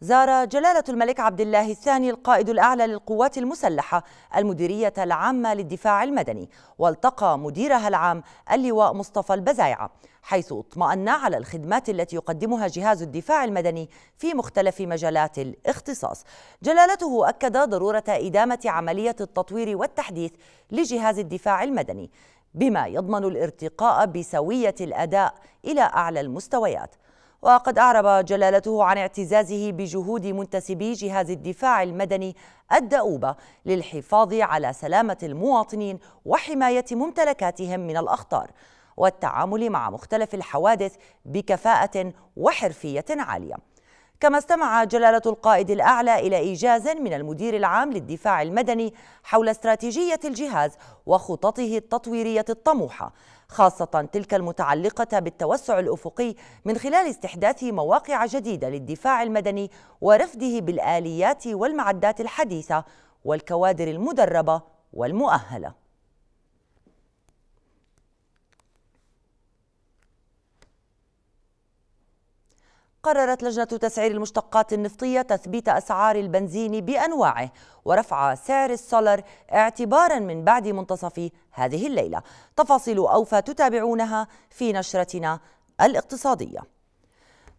زار جلالة الملك عبد الله الثاني القائد الأعلى للقوات المسلحة المديرية العامة للدفاع المدني والتقى مديرها العام اللواء مصطفى البزايعة حيث اطمأن على الخدمات التي يقدمها جهاز الدفاع المدني في مختلف مجالات الاختصاص جلالته أكد ضرورة إدامة عملية التطوير والتحديث لجهاز الدفاع المدني بما يضمن الارتقاء بسوية الأداء إلى أعلى المستويات وقد أعرب جلالته عن اعتزازه بجهود منتسبي جهاز الدفاع المدني الدؤوبة للحفاظ على سلامة المواطنين وحماية ممتلكاتهم من الأخطار والتعامل مع مختلف الحوادث بكفاءة وحرفية عالية كما استمع جلالة القائد الأعلى إلى إيجاز من المدير العام للدفاع المدني حول استراتيجية الجهاز وخططه التطويرية الطموحة خاصة تلك المتعلقة بالتوسع الأفقي من خلال استحداث مواقع جديدة للدفاع المدني ورفده بالآليات والمعدات الحديثة والكوادر المدربة والمؤهلة قررت لجنة تسعير المشتقات النفطية تثبيت أسعار البنزين بأنواعه ورفع سعر السولر اعتبارا من بعد منتصف هذه الليلة تفاصيل أوفى تتابعونها في نشرتنا الاقتصادية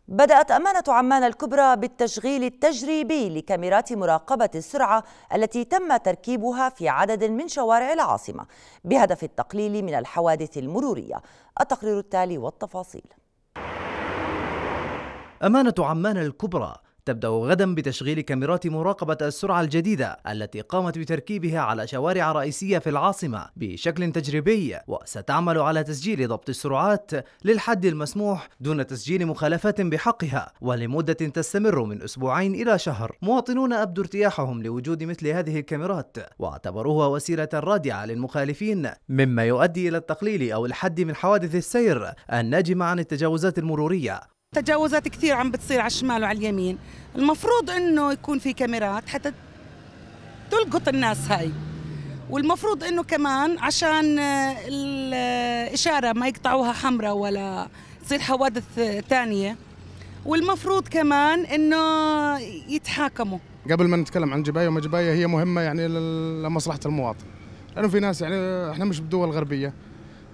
بدأت أمانة عمان الكبرى بالتشغيل التجريبي لكاميرات مراقبة السرعة التي تم تركيبها في عدد من شوارع العاصمة بهدف التقليل من الحوادث المرورية التقرير التالي والتفاصيل أمانة عمان الكبرى تبدأ غدا بتشغيل كاميرات مراقبة السرعة الجديدة التي قامت بتركيبها على شوارع رئيسية في العاصمة بشكل تجريبي وستعمل على تسجيل ضبط السرعات للحد المسموح دون تسجيل مخالفات بحقها ولمدة تستمر من أسبوعين إلى شهر مواطنون أبدوا ارتياحهم لوجود مثل هذه الكاميرات واعتبروها وسيلة رادعة للمخالفين مما يؤدي إلى التقليل أو الحد من حوادث السير الناجمة عن التجاوزات المرورية تجاوزات كثير عم بتصير على الشمال وعلى اليمين المفروض انه يكون في كاميرات حتى تلقط الناس هاي والمفروض انه كمان عشان الاشاره ما يقطعوها حمراء ولا تصير حوادث ثانيه والمفروض كمان انه يتحاكموا قبل ما نتكلم عن جبايه وما جبايه هي مهمه يعني لمصلحه المواطن لانه في ناس يعني احنا مش بدول غربيه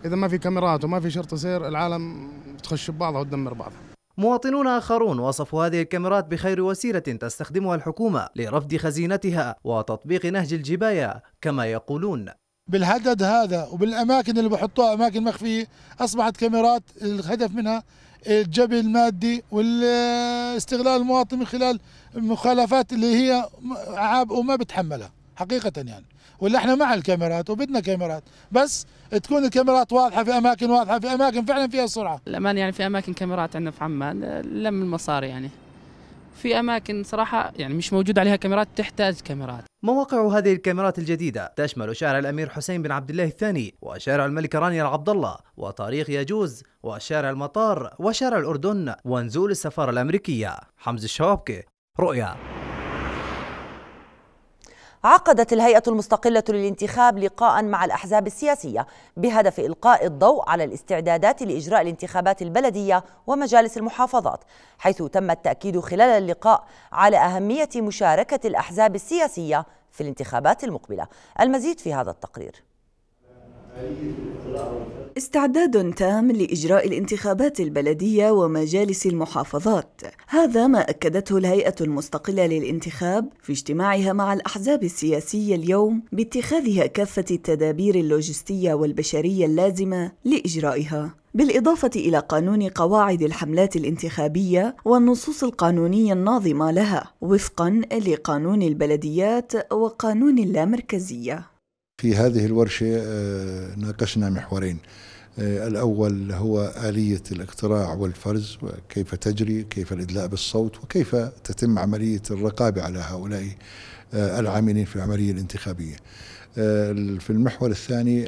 اذا ما في كاميرات وما في شرطه سير العالم تخش ببعضها وتدمر بعضها مواطنون آخرون وصفوا هذه الكاميرات بخير وسيلة تستخدمها الحكومة لرفض خزينتها وتطبيق نهج الجباية كما يقولون بالعدد هذا وبالأماكن اللي بحطوها أماكن مخفية أصبحت كاميرات الهدف منها الجبل المادي والاستغلال المواطن من خلال مخالفات اللي هي عاب وما بتحملها حقيقة يعني ولا احنا مع الكاميرات وبدنا كاميرات بس تكون الكاميرات واضحه في اماكن واضحه في اماكن فعلا فيها سرعه الامان يعني في اماكن كاميرات عندنا في عمان لم المصاري يعني في اماكن صراحه يعني مش موجود عليها كاميرات تحتاج كاميرات مواقع هذه الكاميرات الجديده تشمل شارع الامير حسين بن عبد الله الثاني وشارع الملك رانيا عبد الله وطريق يجوز وشارع المطار وشارع الاردن ونزول السفاره الامريكيه حمزه الشوابكي رؤيا عقدت الهيئة المستقلة للانتخاب لقاء مع الأحزاب السياسية بهدف إلقاء الضوء على الاستعدادات لإجراء الانتخابات البلدية ومجالس المحافظات حيث تم التأكيد خلال اللقاء على أهمية مشاركة الأحزاب السياسية في الانتخابات المقبلة المزيد في هذا التقرير استعداد تام لإجراء الانتخابات البلدية ومجالس المحافظات هذا ما أكدته الهيئة المستقلة للانتخاب في اجتماعها مع الأحزاب السياسية اليوم باتخاذها كافة التدابير اللوجستية والبشرية اللازمة لإجرائها بالإضافة إلى قانون قواعد الحملات الانتخابية والنصوص القانونية الناظمة لها وفقا لقانون البلديات وقانون اللامركزية في هذه الورشة آه، ناقشنا محورين آه، الأول هو آلية الاقتراع والفرز وكيف تجري كيف الإدلاء بالصوت وكيف تتم عملية الرقابة على هؤلاء آه، العاملين في العملية الانتخابية في المحور الثاني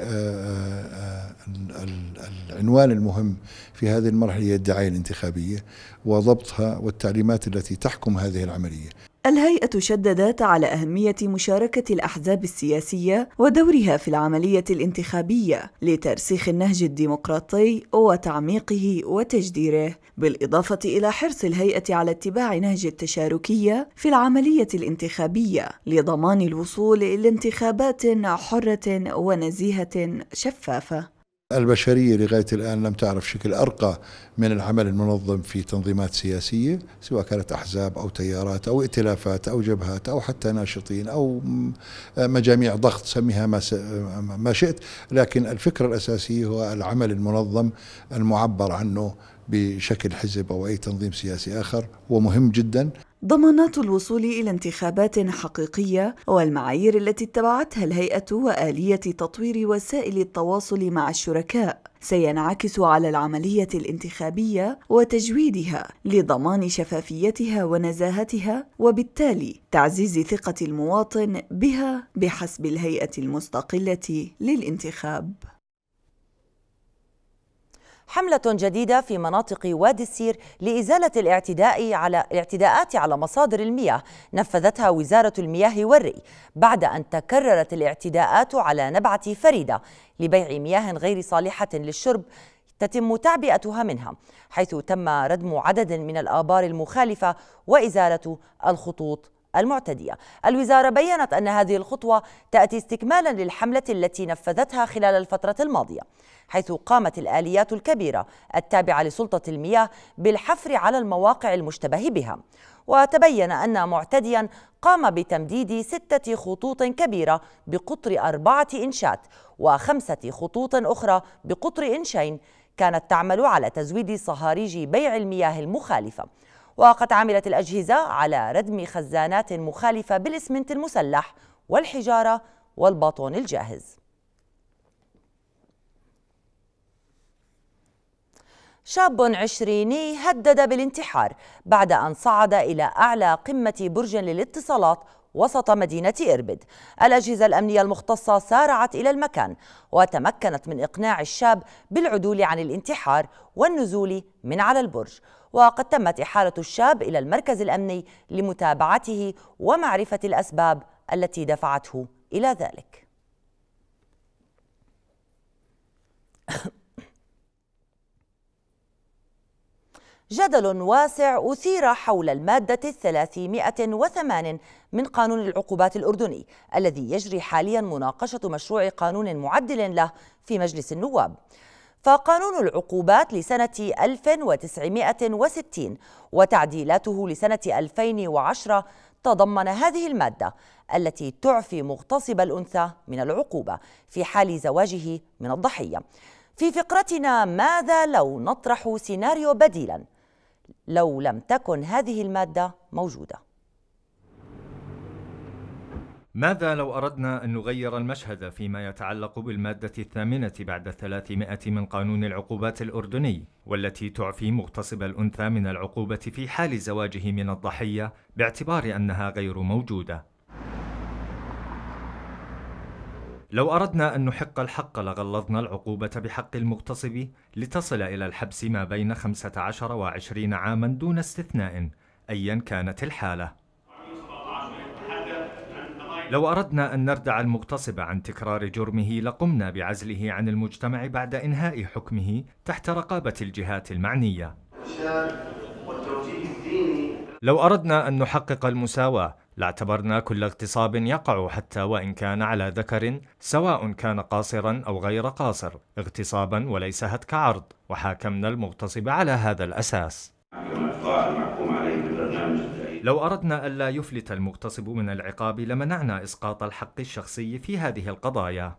العنوان المهم في هذه المرحلة هي الدعاية الانتخابية وضبطها والتعليمات التي تحكم هذه العملية الهيئة شددت على أهمية مشاركة الأحزاب السياسية ودورها في العملية الانتخابية لترسيخ النهج الديمقراطي وتعميقه وتجديره، بالإضافة إلى حرص الهيئة على اتباع نهج التشاركية في العملية الانتخابية لضمان الوصول إلى انتخابات حرة ونزيهة شفافة. البشرية لغاية الآن لم تعرف شكل أرقى من العمل المنظم في تنظيمات سياسية سواء كانت أحزاب أو تيارات أو ائتلافات أو جبهات أو حتى ناشطين أو مجاميع ضغط سميها ما, شئت لكن الفكرة الأساسية هو العمل المنظم المعبر عنه بشكل حزب أو أي تنظيم سياسي آخر هو مهم جدا ضمانات الوصول إلى انتخابات حقيقية والمعايير التي اتبعتها الهيئة وآلية تطوير وسائل التواصل مع الشركاء سينعكس على العملية الانتخابية وتجويدها لضمان شفافيتها ونزاهتها وبالتالي تعزيز ثقة المواطن بها بحسب الهيئة المستقلة للانتخاب حملة جديدة في مناطق وادي السير لإزالة الاعتداء على الاعتداءات على مصادر المياه نفذتها وزارة المياه والري بعد أن تكررت الاعتداءات على نبعة فريدة لبيع مياه غير صالحة للشرب تتم تعبئتها منها حيث تم ردم عدد من الآبار المخالفة وإزالة الخطوط المعتدية الوزارة بيّنت أن هذه الخطوة تأتي استكمالا للحملة التي نفذتها خلال الفترة الماضية حيث قامت الآليات الكبيرة التابعة لسلطة المياه بالحفر على المواقع المشتبه بها وتبين أن معتديا قام بتمديد ستة خطوط كبيرة بقطر أربعة إنشات وخمسة خطوط أخرى بقطر إنشين كانت تعمل على تزويد صهاريج بيع المياه المخالفة وقد عملت الأجهزة على ردم خزانات مخالفة بالإسمنت المسلح والحجارة والباطون الجاهز شاب عشريني هدد بالانتحار بعد أن صعد إلى أعلى قمة برج للاتصالات وسط مدينة إربد الأجهزة الأمنية المختصة سارعت إلى المكان وتمكنت من إقناع الشاب بالعدول عن الانتحار والنزول من على البرج وقد تمت إحالة الشاب إلى المركز الأمني لمتابعته ومعرفة الأسباب التي دفعته إلى ذلك جدل واسع أثير حول المادة الثلاثمائة وثمان من قانون العقوبات الأردني الذي يجري حاليا مناقشة مشروع قانون معدل له في مجلس النواب فقانون العقوبات لسنة 1960 وتعديلاته لسنة 2010 تضمن هذه المادة التي تعفي مغتصب الأنثى من العقوبة في حال زواجه من الضحية في فقرتنا ماذا لو نطرح سيناريو بديلا لو لم تكن هذه المادة موجودة ماذا لو أردنا أن نغير المشهد فيما يتعلق بالمادة الثامنة بعد 300 من قانون العقوبات الأردني والتي تعفي مغتصب الأنثى من العقوبة في حال زواجه من الضحية باعتبار أنها غير موجودة لو أردنا أن نحق الحق لغلظنا العقوبة بحق المغتصب لتصل إلى الحبس ما بين 15 و 20 عاما دون استثناء أيا كانت الحالة لو أردنا أن نردع المغتصب عن تكرار جرمه لقمنا بعزله عن المجتمع بعد إنهاء حكمه تحت رقابة الجهات المعنية لو أردنا أن نحقق المساواة لاعتبرنا كل اغتصاب يقع حتى وإن كان على ذكر سواء كان قاصرا أو غير قاصر اغتصابا وليس هتك عرض وحاكمنا المغتصب على هذا الأساس لو أردنا ألا يفلت المغتصب من العقاب لمنعنا إسقاط الحق الشخصي في هذه القضايا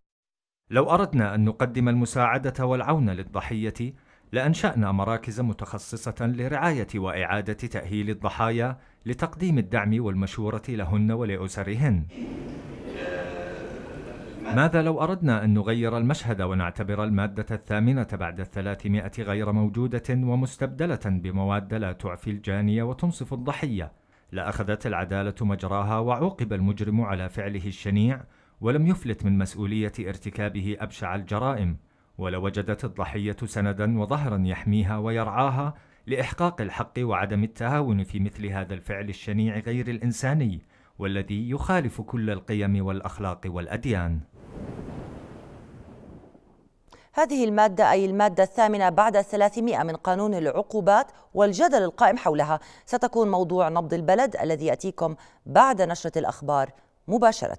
لو أردنا أن نقدم المساعدة والعون للضحية لأنشأنا مراكز متخصصة لرعاية وإعادة تأهيل الضحايا لتقديم الدعم والمشورة لهن ولأسرهن ماذا لو أردنا أن نغير المشهد ونعتبر المادة الثامنة بعد الثلاثمائة غير موجودة ومستبدلة بمواد لا تعفي الجانية وتنصف الضحية لاخذت العداله مجراها وعوقب المجرم على فعله الشنيع ولم يفلت من مسؤوليه ارتكابه ابشع الجرائم ولوجدت الضحيه سندا وظهرا يحميها ويرعاها لاحقاق الحق وعدم التهاون في مثل هذا الفعل الشنيع غير الانساني والذي يخالف كل القيم والاخلاق والاديان هذه المادة أي المادة الثامنة بعد 300 من قانون العقوبات والجدل القائم حولها ستكون موضوع نبض البلد الذي يأتيكم بعد نشرة الأخبار مباشرة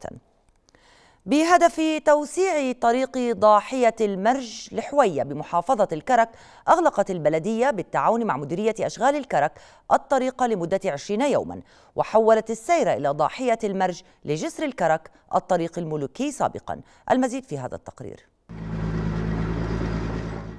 بهدف توسيع طريق ضاحية المرج لحوية بمحافظة الكرك أغلقت البلدية بالتعاون مع مديرية أشغال الكرك الطريق لمدة 20 يوما وحولت السير إلى ضاحية المرج لجسر الكرك الطريق الملوكي سابقا المزيد في هذا التقرير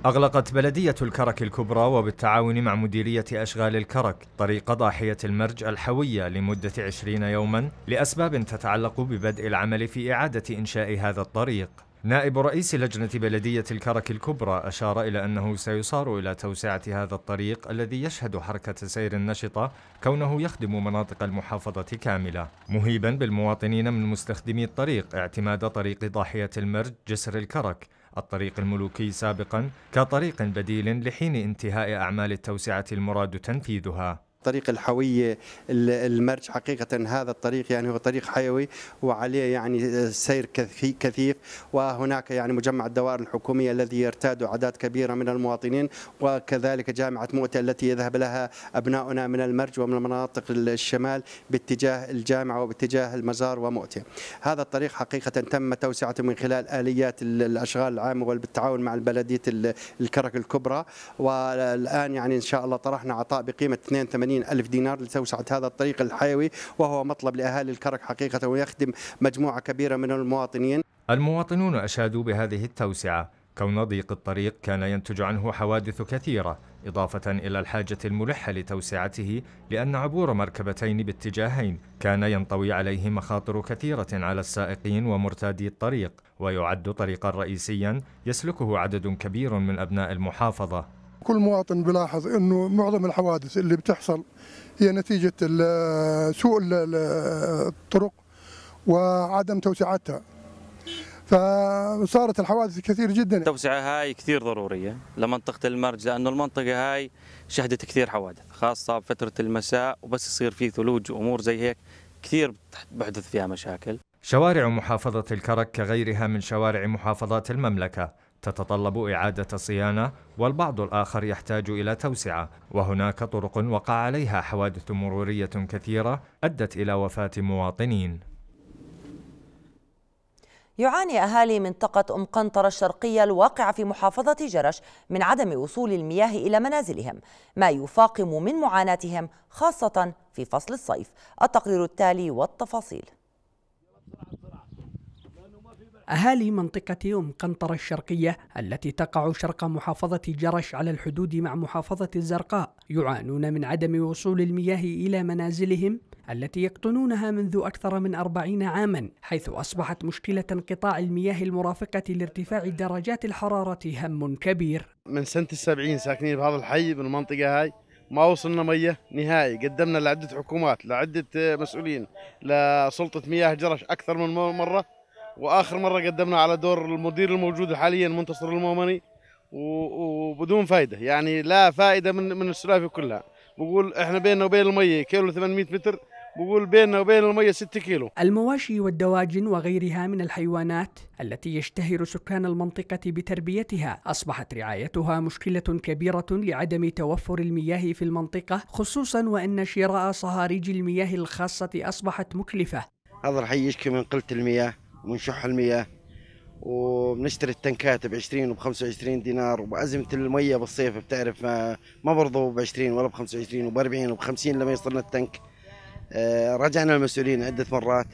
أغلقت بلدية الكرك الكبرى وبالتعاون مع مديرية أشغال الكرك طريق ضاحية المرج الحوية لمدة 20 يوما لأسباب تتعلق ببدء العمل في إعادة إنشاء هذا الطريق نائب رئيس لجنة بلدية الكرك الكبرى أشار إلى أنه سيصار إلى توسعة هذا الطريق الذي يشهد حركة سير نشطة كونه يخدم مناطق المحافظة كاملة مهيبا بالمواطنين من مستخدمي الطريق اعتماد طريق ضاحية المرج جسر الكرك الطريق الملوكي سابقا كطريق بديل لحين انتهاء أعمال التوسعة المراد تنفيذها طريق الحوية المرج حقيقة هذا الطريق يعني هو طريق حيوي وعليه يعني سير كثيف وهناك يعني مجمع الدوائر الحكومية الذي يرتاد أعداد كبيرة من المواطنين وكذلك جامعة مؤتة التي يذهب لها أبناؤنا من المرج ومن مناطق الشمال باتجاه الجامعة وباتجاه المزار ومؤتة هذا الطريق حقيقة تم توسعته من خلال آليات الأشغال العامة والتعاون مع البلدية الكرك الكبرى والآن يعني إن شاء الله طرحنا عطاء بقيمة 82 وثمانين ألف دينار لتوسعة هذا الطريق الحيوي وهو مطلب لأهالي الكرك حقيقة ويخدم مجموعة كبيرة من المواطنين المواطنون أشادوا بهذه التوسعة كون ضيق الطريق كان ينتج عنه حوادث كثيرة إضافة إلى الحاجة الملحة لتوسعته لأن عبور مركبتين باتجاهين كان ينطوي عليه مخاطر كثيرة على السائقين ومرتادي الطريق ويعد طريقا رئيسيا يسلكه عدد كبير من أبناء المحافظة كل مواطن بلاحظ انه معظم الحوادث اللي بتحصل هي نتيجه سوء الطرق وعدم توسعتها فصارت الحوادث كثير جدا التوسعه هاي كثير ضروريه لمنطقه المرج لانه المنطقه هاي شهدت كثير حوادث خاصه بفتره المساء وبس يصير في ثلوج وامور زي هيك كثير بحدث فيها مشاكل شوارع محافظه الكرك كغيرها من شوارع محافظات المملكه تتطلب إعادة صيانة والبعض الآخر يحتاج إلى توسعة وهناك طرق وقع عليها حوادث مرورية كثيرة أدت إلى وفاة مواطنين يعاني أهالي منطقة أم قنطرة الشرقية الواقعة في محافظة جرش من عدم وصول المياه إلى منازلهم ما يفاقم من معاناتهم خاصة في فصل الصيف التقرير التالي والتفاصيل أهالي منطقة أم قنطرة الشرقية التي تقع شرق محافظة جرش على الحدود مع محافظة الزرقاء يعانون من عدم وصول المياه إلى منازلهم التي يقطنونها منذ أكثر من أربعين عاما حيث أصبحت مشكلة انقطاع المياه المرافقة لارتفاع درجات الحرارة هم كبير من سنة السبعين ساكنين بهذا الحي بالمنطقة هاي ما وصلنا ميه نهائي قدمنا لعده حكومات لعده مسؤولين لسلطه مياه جرش اكثر من مره واخر مره قدمنا على دور المدير الموجود حاليا منتصر المؤمني وبدون فائده يعني لا فائده من من السلافه كلها بقول احنا بيننا وبين الميه كيلو 800 متر بقول بيننا وبين المية 6 كيلو المواشي والدواجن وغيرها من الحيوانات التي يشتهر سكان المنطقة بتربيتها أصبحت رعايتها مشكلة كبيرة لعدم توفر المياه في المنطقة خصوصا وأن شراء صهاريج المياه الخاصة أصبحت مكلفة هذا الحي يشكي من قلة المياه ونشح المياه وبنشتري التنكات ب 20 وب 25 دينار وازمه الميه بالصيف بتعرف آه، ما ما برضوا ب 20 ولا ب 25 وب 40 وب 50 لما يصلنا التنك آه، رجعنا المسؤولين عده مرات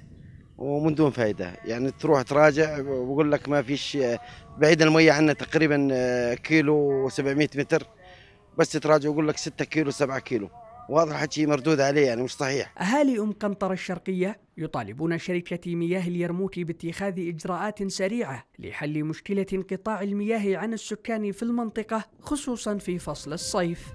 ومن دون فائده يعني تروح تراجع بقول لك ما فيش آه، بعيد الميه عنا تقريبا كيلو و700 متر بس تراجع يقول لك 6 كيلو 7 كيلو واضح حكي مردود عليه يعني مش صحيح أهالي أم قنطرة الشرقية يطالبون شركة مياه اليرموك باتخاذ إجراءات سريعة لحل مشكلة انقطاع المياه عن السكان في المنطقة خصوصا في فصل الصيف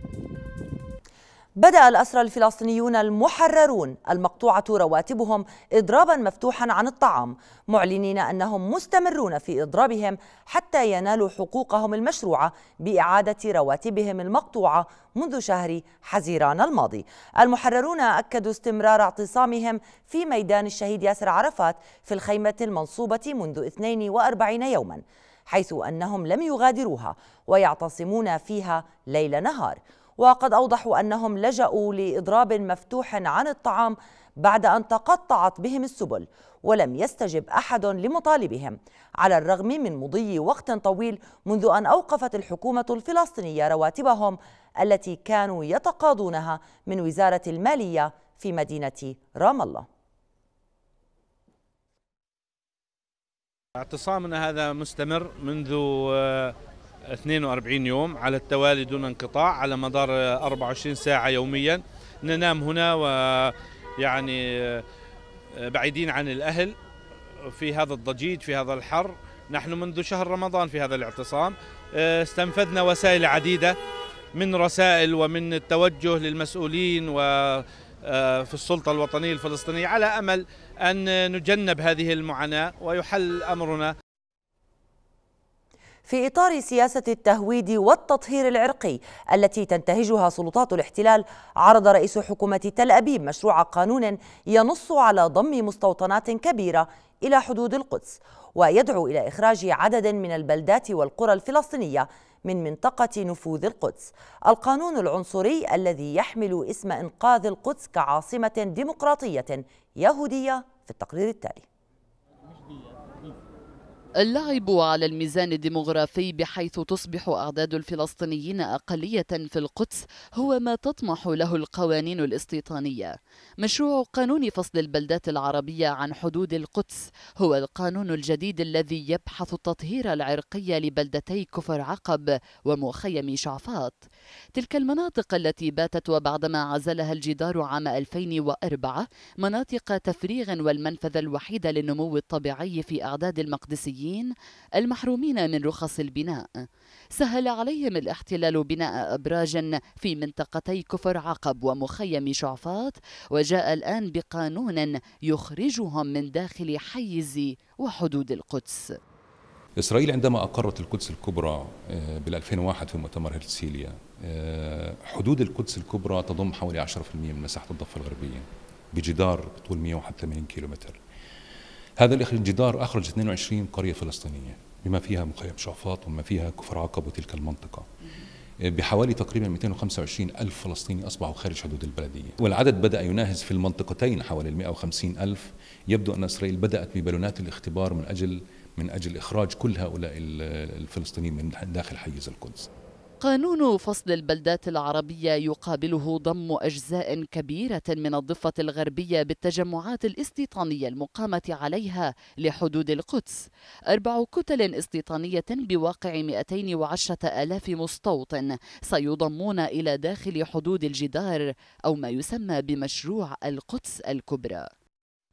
بدأ الأسرى الفلسطينيون المحررون المقطوعة رواتبهم إضرابا مفتوحا عن الطعام معلنين أنهم مستمرون في إضرابهم حتى ينالوا حقوقهم المشروعة بإعادة رواتبهم المقطوعة منذ شهر حزيران الماضي المحررون أكدوا استمرار اعتصامهم في ميدان الشهيد ياسر عرفات في الخيمة المنصوبة منذ 42 يوما حيث أنهم لم يغادروها ويعتصمون فيها ليل نهار وقد أوضحوا أنهم لجأوا لإضراب مفتوح عن الطعام بعد أن تقطعت بهم السبل ولم يستجب أحد لمطالبهم على الرغم من مضي وقت طويل منذ أن أوقفت الحكومة الفلسطينية رواتبهم التي كانوا يتقاضونها من وزارة المالية في مدينة رام الله اعتصامنا هذا مستمر منذ آه، 42 يوم على التوالي دون انقطاع على مدار 24 ساعة يوميا ننام هنا ويعني آه، بعيدين عن الأهل في هذا الضجيج في هذا الحر نحن منذ شهر رمضان في هذا الاعتصام آه، استنفذنا وسائل عديدة من رسائل ومن التوجه للمسؤولين و آه، في السلطة الوطنية الفلسطينية على أمل أن نجنب هذه المعاناة ويحل أمرنا في إطار سياسة التهويد والتطهير العرقي التي تنتهجها سلطات الاحتلال عرض رئيس حكومة تل أبيب مشروع قانون ينص على ضم مستوطنات كبيرة إلى حدود القدس ويدعو إلى إخراج عدد من البلدات والقرى الفلسطينية من منطقة نفوذ القدس القانون العنصري الذي يحمل اسم إنقاذ القدس كعاصمة ديمقراطية يهودية في التقرير التالي اللعب على الميزان الديمغرافي بحيث تصبح أعداد الفلسطينيين أقلية في القدس هو ما تطمح له القوانين الاستيطانية. مشروع قانون فصل البلدات العربية عن حدود القدس هو القانون الجديد الذي يبحث التطهير العرقي لبلدتي كفر عقب ومخيم شعفاط. تلك المناطق التي باتت وبعدما عزلها الجدار عام 2004 مناطق تفريغ والمنفذ الوحيد للنمو الطبيعي في أعداد المقدسيين السوريين المحرومين من رخص البناء سهل عليهم الاحتلال بناء أبراج في منطقتي كفر عقب ومخيم شعفاط وجاء الآن بقانون يخرجهم من داخل حيز وحدود القدس إسرائيل عندما أقرت القدس الكبرى آه، بال2001 في مؤتمر هرتسيليا آه، حدود القدس الكبرى تضم حوالي 10% من مساحة الضفة الغربية بجدار بطول 181 كيلومتر هذا الجدار أخرج 22 قرية فلسطينية بما فيها مخيم شعفاط وما فيها كفر عقب وتلك المنطقة آه، بحوالي تقريبا 225 ألف فلسطيني أصبحوا خارج حدود البلدية والعدد بدأ يناهز في المنطقتين حوالي 150 ألف يبدو أن إسرائيل بدأت ببالونات الاختبار من أجل من أجل إخراج كل هؤلاء الفلسطينيين من داخل حيز القدس قانون فصل البلدات العربية يقابله ضم أجزاء كبيرة من الضفة الغربية بالتجمعات الاستيطانية المقامة عليها لحدود القدس أربع كتل استيطانية بواقع 210 ألاف مستوطن سيضمون إلى داخل حدود الجدار أو ما يسمى بمشروع القدس الكبرى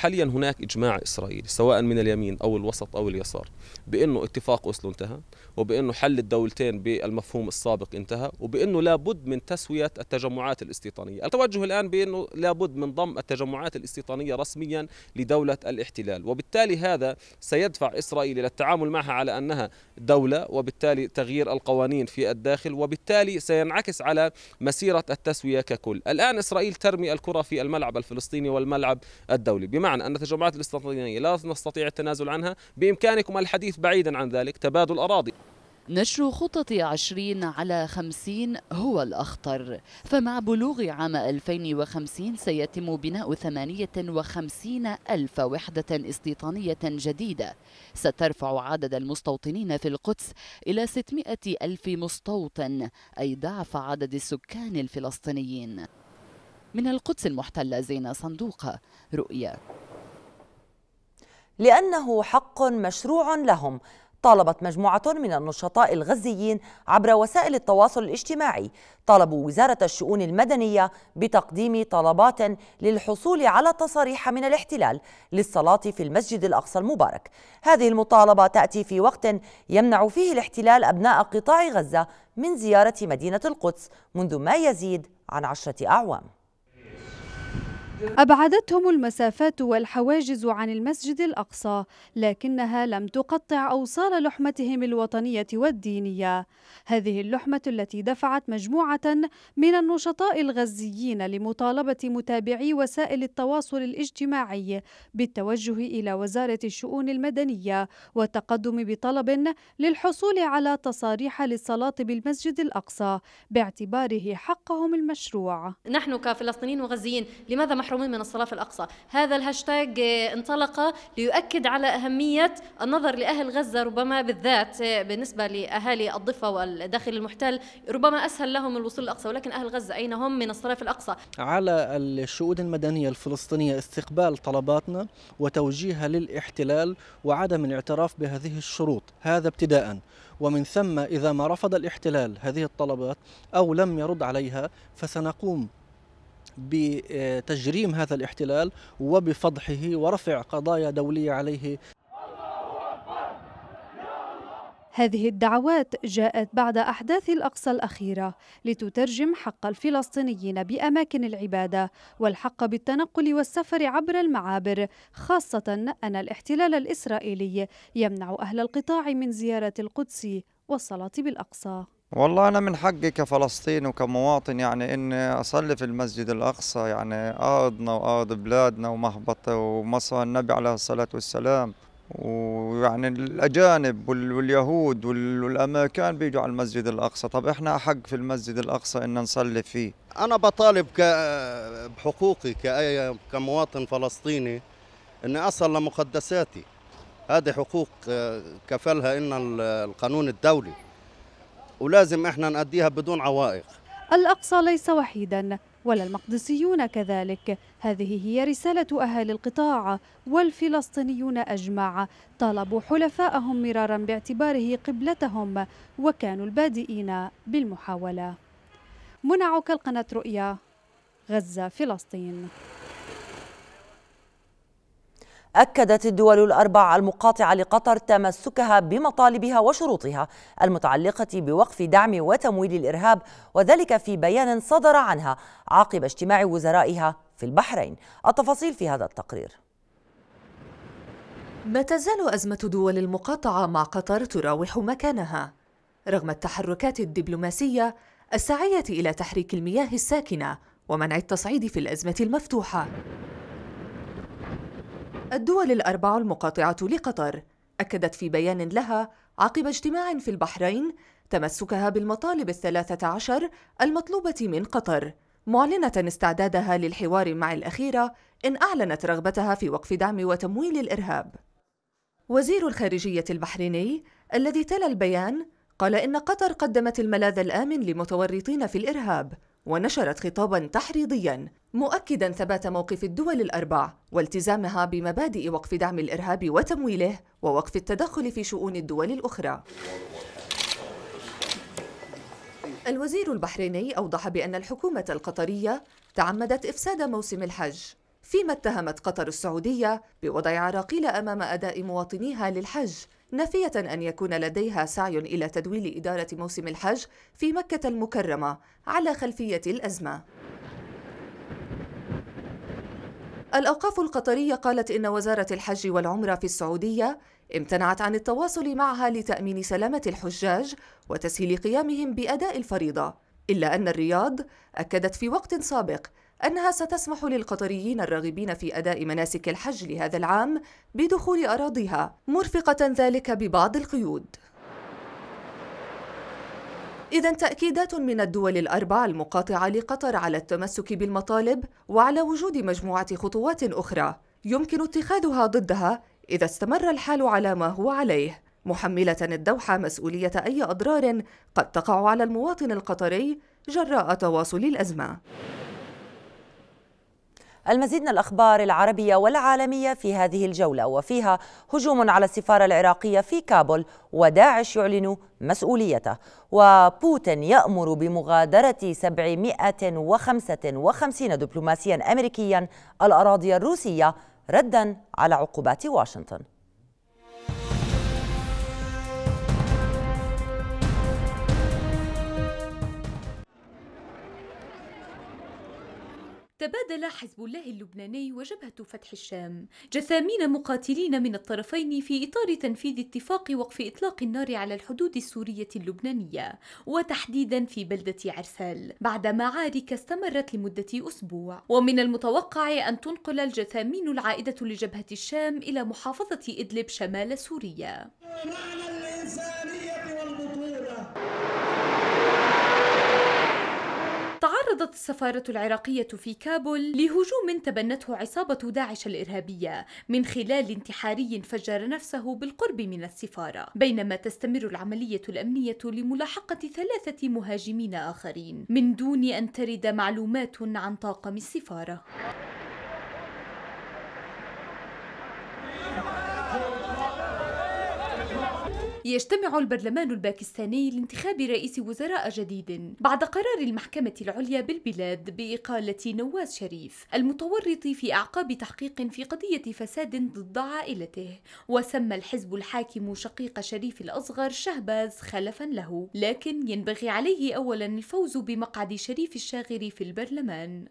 حاليا هناك اجماع اسرائيلي سواء من اليمين او الوسط او اليسار بانه اتفاق اسلو انتهى وبانه حل الدولتين بالمفهوم السابق انتهى وبانه لابد من تسويه التجمعات الاستيطانيه، التوجه الان بانه لابد من ضم التجمعات الاستيطانيه رسميا لدوله الاحتلال، وبالتالي هذا سيدفع اسرائيل الى التعامل معها على انها دوله وبالتالي تغيير القوانين في الداخل وبالتالي سينعكس على مسيره التسويه ككل، الان اسرائيل ترمي الكره في الملعب الفلسطيني والملعب الدولي، بمعنى معنى أن التجمعات الاستيطانية لا نستطيع التنازل عنها بإمكانكم الحديث بعيدا عن ذلك تبادل أراضي نشر خطط عشرين على خمسين هو الأخطر فمع بلوغ عام 2050 سيتم بناء 58 ألف وحدة استيطانية جديدة سترفع عدد المستوطنين في القدس إلى 600 ألف مستوطن أي ضعف عدد السكان الفلسطينيين من القدس المحتلة زينة صندوق رؤيا لأنه حق مشروع لهم طالبت مجموعة من النشطاء الغزيين عبر وسائل التواصل الاجتماعي طالبوا وزارة الشؤون المدنية بتقديم طلبات للحصول على تصاريح من الاحتلال للصلاة في المسجد الأقصى المبارك هذه المطالبة تأتي في وقت يمنع فيه الاحتلال أبناء قطاع غزة من زيارة مدينة القدس منذ ما يزيد عن عشرة أعوام أبعدتهم المسافات والحواجز عن المسجد الأقصى لكنها لم تقطع أوصال لحمتهم الوطنية والدينية هذه اللحمة التي دفعت مجموعة من النشطاء الغزيين لمطالبة متابعي وسائل التواصل الاجتماعي بالتوجه إلى وزارة الشؤون المدنية والتقدم بطلب للحصول على تصاريح للصلاة بالمسجد الأقصى باعتباره حقهم المشروع نحن كفلسطينيين وغزيين لماذا المحرومين من الصلاة في الأقصى هذا الهاشتاج آه، انطلق ليؤكد على أهمية النظر لأهل غزة ربما بالذات آه، بالنسبة لأهالي الضفة والداخل المحتل ربما أسهل لهم الوصول للأقصى ولكن أهل غزة أين هم من الصلاة في الأقصى على الشؤون المدنية الفلسطينية استقبال طلباتنا وتوجيهها للاحتلال وعدم الاعتراف بهذه الشروط هذا ابتداء ومن ثم إذا ما رفض الاحتلال هذه الطلبات أو لم يرد عليها فسنقوم بتجريم هذا الاحتلال وبفضحه ورفع قضايا دولية عليه هذه الدعوات جاءت بعد أحداث الأقصى الأخيرة لتترجم حق الفلسطينيين بأماكن العبادة والحق بالتنقل والسفر عبر المعابر خاصة أن الاحتلال الإسرائيلي يمنع أهل القطاع من زيارة القدس والصلاة بالأقصى والله أنا من حقي كفلسطيني وكمواطن يعني إني أصلي في المسجد الأقصى يعني أرضنا وأرض بلادنا ومهبط ومصر النبي عليه الصلاة والسلام ويعني الأجانب واليهود والأمريكان بيجوا على المسجد الأقصى طب إحنا أحق في المسجد الأقصى إن نصلي فيه أنا بطالب بحقوقي كأي كمواطن فلسطيني إني أصل لمقدساتي هذه حقوق آه، كفلها إن القانون الدولي ولازم احنا نأديها بدون عوائق الأقصى ليس وحيدا ولا المقدسيون كذلك هذه هي رسالة أهالي القطاع والفلسطينيون أجمع طالبوا حلفائهم مرارا باعتباره قبلتهم وكانوا البادئين بالمحاولة منعك القناة رؤيا غزة فلسطين أكدت الدول الأربع المقاطعة لقطر تمسكها بمطالبها وشروطها المتعلقة بوقف دعم وتمويل الإرهاب وذلك في بيان صدر عنها عقب اجتماع وزرائها في البحرين التفاصيل في هذا التقرير ما تزال أزمة دول المقاطعة مع قطر تراوح مكانها رغم التحركات الدبلوماسية السعية إلى تحريك المياه الساكنة ومنع التصعيد في الأزمة المفتوحة الدول الأربع المقاطعة لقطر أكدت في بيان لها عقب اجتماع في البحرين تمسكها بالمطالب الثلاثة عشر المطلوبة من قطر معلنة استعدادها للحوار مع الأخيرة إن أعلنت رغبتها في وقف دعم وتمويل الإرهاب وزير الخارجية البحريني الذي تلا البيان قال إن قطر قدمت الملاذ الآمن لمتورطين في الإرهاب ونشرت خطابا تحريضيا مؤكدا ثبات موقف الدول الاربع والتزامها بمبادئ وقف دعم الارهاب وتمويله ووقف التدخل في شؤون الدول الاخرى الوزير البحريني اوضح بان الحكومه القطريه تعمدت افساد موسم الحج فيما اتهمت قطر السعوديه بوضع عراقيل امام اداء مواطنيها للحج نافية أن يكون لديها سعي إلى تدويل إدارة موسم الحج في مكة المكرمة على خلفية الأزمة الأوقاف القطرية قالت إن وزارة الحج والعمرة في السعودية امتنعت عن التواصل معها لتأمين سلامة الحجاج وتسهيل قيامهم بأداء الفريضة إلا أن الرياض أكدت في وقت سابق أنها ستسمح للقطريين الراغبين في أداء مناسك الحج لهذا العام بدخول أراضيها مرفقة ذلك ببعض القيود إذا تأكيدات من الدول الأربع المقاطعة لقطر على التمسك بالمطالب وعلى وجود مجموعة خطوات أخرى يمكن اتخاذها ضدها إذا استمر الحال على ما هو عليه محملة الدوحة مسؤولية أي أضرار قد تقع على المواطن القطري جراء تواصل الأزمة المزيد من الأخبار العربية والعالمية في هذه الجولة وفيها هجوم على السفارة العراقية في كابول وداعش يعلن مسؤوليته وبوتين يأمر بمغادرة 755 دبلوماسيا أمريكيا الأراضي الروسية ردا على عقوبات واشنطن تبادل حزب الله اللبناني وجبهة فتح الشام جثامين مقاتلين من الطرفين في إطار تنفيذ اتفاق وقف إطلاق النار على الحدود السورية اللبنانية وتحديدا في بلدة عرسال بعد معارك استمرت لمدة أسبوع ومن المتوقع أن تنقل الجثامين العائدة لجبهة الشام إلى محافظة إدلب شمال سوريا تعرضت السفارة العراقية في كابول لهجوم تبنته عصابة داعش الإرهابية من خلال انتحاري فجر نفسه بالقرب من السفارة بينما تستمر العملية الأمنية لملاحقة ثلاثة مهاجمين آخرين من دون أن ترد معلومات عن طاقم السفارة يجتمع البرلمان الباكستاني لانتخاب رئيس وزراء جديد بعد قرار المحكمة العليا بالبلاد بإقالة نواز شريف المتورط في أعقاب تحقيق في قضية فساد ضد عائلته وسمى الحزب الحاكم شقيق شريف الأصغر شهباز خلفا له لكن ينبغي عليه أولا الفوز بمقعد شريف الشاغر في البرلمان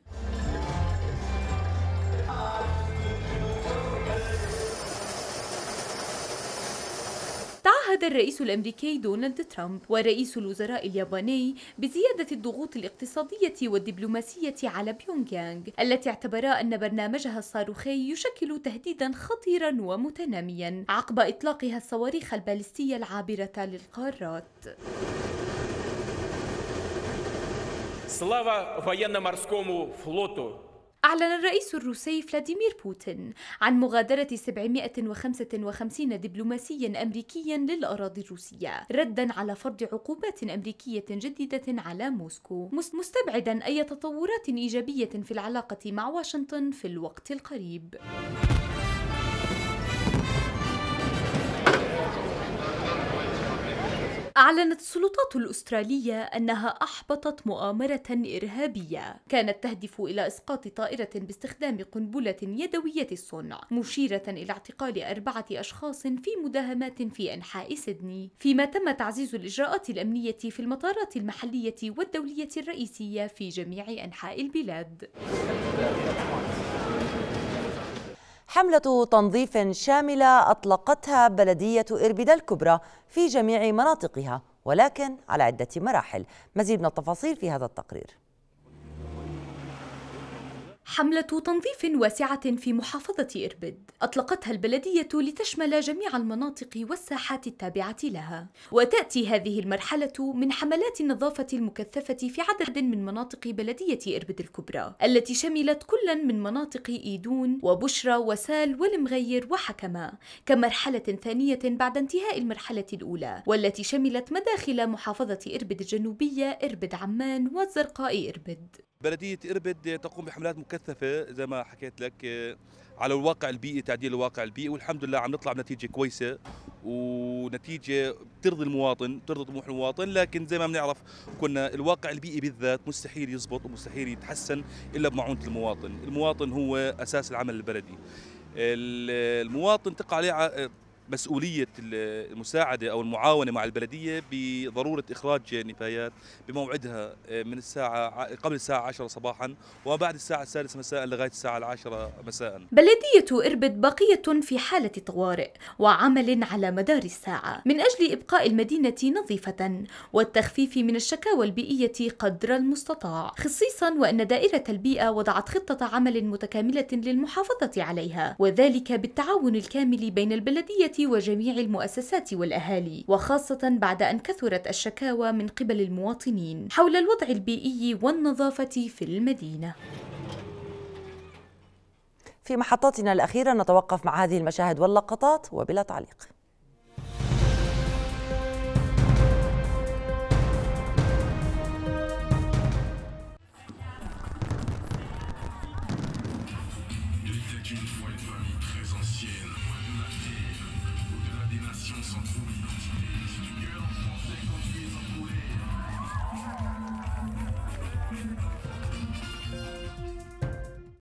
أكد الرئيس الأمريكي دونالد ترامب ورئيس الوزراء الياباني بزيادة الضغوط الاقتصادية والدبلوماسية على بيونغيانغ التي اعتبرا أن برنامجها الصاروخي يشكل تهديدا خطيرا ومتناميا عقب إطلاقها الصواريخ البالستية العابرة للقارات Слава военно-морскому флоту أعلن الرئيس الروسي فلاديمير بوتين عن مغادرة 755 دبلوماسيا أمريكيا للأراضي الروسية ردا على فرض عقوبات أمريكية جديدة على موسكو مستبعدا أي تطورات إيجابية في العلاقة مع واشنطن في الوقت القريب أعلنت السلطات الأسترالية أنها أحبطت مؤامرة إرهابية كانت تهدف إلى إسقاط طائرة باستخدام قنبلة يدوية الصنع مشيرة إلى اعتقال أربعة أشخاص في مداهمات في أنحاء سيدني فيما تم تعزيز الإجراءات الأمنية في المطارات المحلية والدولية الرئيسية في جميع أنحاء البلاد حملة تنظيف شاملة أطلقتها بلدية إربد الكبرى في جميع مناطقها ولكن على عدة مراحل مزيد من التفاصيل في هذا التقرير حملة تنظيف واسعة في محافظة إربد أطلقتها البلدية لتشمل جميع المناطق والساحات التابعة لها وتأتي هذه المرحلة من حملات النظافة المكثفة في عدد من مناطق بلدية إربد الكبرى التي شملت كلا من مناطق إيدون وبشرى وسال والمغير وحكمة كمرحلة ثانية بعد انتهاء المرحلة الأولى والتي شملت مداخل محافظة إربد الجنوبية إربد عمان والزرقاء إربد بلدية إربد تقوم بحملات مكثفة زي ما حكيت لك آه، على الواقع البيئي تعديل الواقع البيئي والحمد لله عم نطلع بنتيجة كويسة ونتيجة بترضي المواطن بترضي طموح المواطن لكن زي ما بنعرف كنا الواقع البيئي بالذات مستحيل يزبط ومستحيل يتحسن إلا بمعونة المواطن المواطن هو أساس العمل البلدي المواطن تقع عليه مسؤولية المساعدة أو المعاونة مع البلدية بضرورة إخراج نفايات بموعدها آه، من الساعة قبل الساعة 10 صباحا وبعد الساعة السادسة مساء لغاية الساعة العاشرة مساء بلدية إربد باقية في حالة طوارئ وعمل على مدار الساعة من أجل إبقاء المدينة نظيفة والتخفيف من الشكاوى البيئية قدر المستطاع خصيصا وأن دائرة البيئة وضعت خطة عمل متكاملة للمحافظة عليها وذلك بالتعاون الكامل بين البلدية وجميع المؤسسات والأهالي وخاصة بعد أن كثرت الشكاوى من قبل المواطنين حول الوضع البيئي والنظافة في المدينة في محطاتنا الأخيرة نتوقف مع هذه المشاهد واللقطات وبلا تعليق